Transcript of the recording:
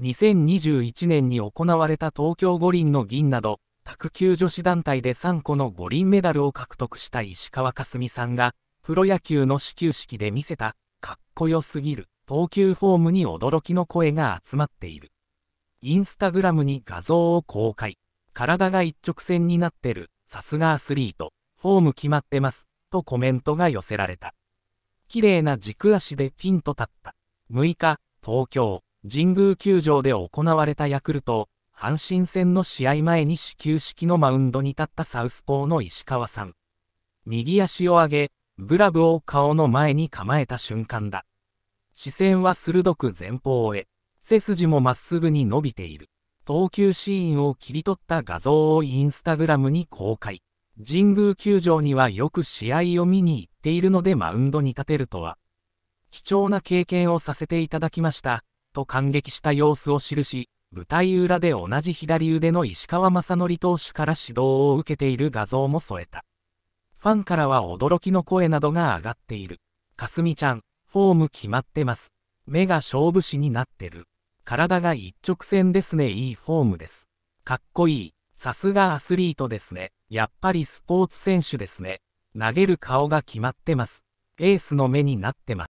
2021年に行われた東京五輪の銀など、卓球女子団体で3個の五輪メダルを獲得した石川佳純さんが、プロ野球の始球式で見せた、かっこよすぎる、投球フォームに驚きの声が集まっている。インスタグラムに画像を公開。体が一直線になってる、さすがアスリート、フォーム決まってます、とコメントが寄せられた。綺麗な軸足でピンと立った。6日、東京。神宮球場で行われたヤクルト、阪神戦の試合前に始球式のマウンドに立ったサウスポーの石川さん。右足を上げ、ブラブを顔の前に構えた瞬間だ。視線は鋭く前方へ、背筋もまっすぐに伸びている。投球シーンを切り取った画像をインスタグラムに公開。神宮球場にはよく試合を見に行っているのでマウンドに立てるとは。貴重な経験をさせていただきました。と感激した様子を記し、舞台裏で同じ左腕の石川正則投手から指導を受けている画像も添えた。ファンからは驚きの声などが上がっている。かすみちゃん、フォーム決まってます。目が勝負師になってる。体が一直線ですね。いいフォームです。かっこいい。さすがアスリートですね。やっぱりスポーツ選手ですね。投げる顔が決まってます。エースの目になってます。